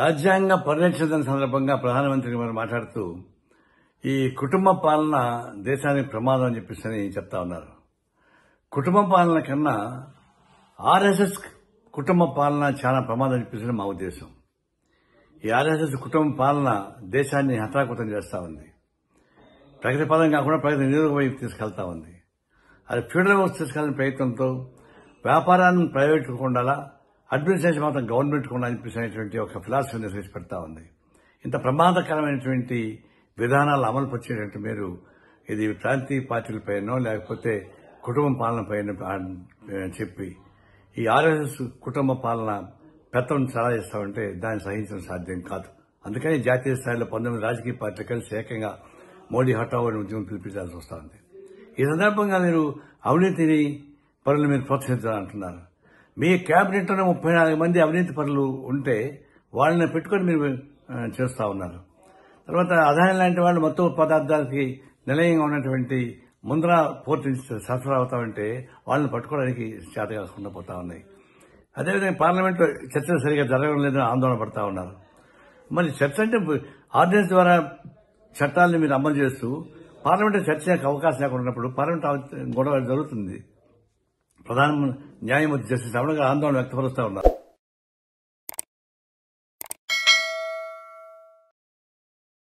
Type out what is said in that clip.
రాజ్యాంగ పరిరక్షణ సందర్భంగా ప్రధానమంత్రి గారు మాట్లాడుతూ ఈ కుటుంబ పాలన దేశానికి ప్రమాదం అని చెప్పేసి చెప్తా ఉన్నారు కుటుంబ పాలన కన్నా ఆర్ఎస్ఎస్ కుటుంబ పాలన చాలా ప్రమాదం చెప్పేసి మా ఉద్దేశం ఈ ఆర్ఎస్ఎస్ కుటుంబ పాలన దేశాన్ని హతాకుతం చేస్తూ ఉంది ప్రగతి పదం కాకుండా ప్రగతి నిరోధక వైపు తీసుకెళ్తా ఉంది అది ఫ్యూడల్ వర్క్స్ తీసుకెళ్లిన ప్రయత్నంతో వ్యాపారాన్ని ప్రైవేట్ ఉండాలా అడ్మినిస్ట్రేషన్ మాత్రం గవర్నమెంట్ కూడా అనిపించినటువంటి ఒక ఫిలాసఫీని ప్రవేశపెడతా ఉంది ఇంత ప్రమాదకరమైనటువంటి విధానాలు అమలు పరిచేటట్టు మీరు ఇది ప్రాంతీయ పార్టీలపైనో లేకపోతే కుటుంబ పాలనపైన చెప్పి ఈ ఆర్ఎస్ఎస్ కుటుంబ పాలన పెత్తం చాలా చేస్తామంటే దాన్ని సహించడం సాధ్యం కాదు అందుకని జాతీయ స్థాయిలో పంతొమ్మిది రాజకీయ పార్టీలు కలిసి ఏకంగా మోడీ హఠావ్ అనే ఉద్యమం పిలిపించాల్సి వస్తుంది ఈ సందర్భంగా మీరు అవినీతిని పనులు మీరు ప్రోత్సహించాలంటున్నారు మీ క్యాబినెట్లో ముప్పై నాలుగు మంది అవినీతి పనులు ఉంటే వాళ్ళని పెట్టుకొని మీరు చేస్తూ ఉన్నారు తర్వాత ఆదాయం లాంటి వాళ్ళు మొత్తం పదార్థాలకి నిలయంగా ఉన్నటువంటి ముందర పూర్తి సరఫరా అవుతా ఉంటే వాళ్ళని పట్టుకోవడానికి చేత కాకుండా పోతా ఉన్నాయి అదేవిధంగా పార్లమెంట్లో చర్చ సరిగా జరగడం లేదని ఆందోళన పడతా ఉన్నారు మరి చర్చ అంటే ఆర్డినెన్స్ ద్వారా చట్టాలను మీరు అమలు చేస్తూ పార్లమెంట్ చర్చ అవకాశం లేకుండా ఉన్నప్పుడు పార్లమెంట్ గొడవ జరుగుతుంది ప్రధాన న్యాయమూర్తి జస్టిస్ రమణ గారు ఆందోళన వ్యక్తపరుస్తా ఉన్నారు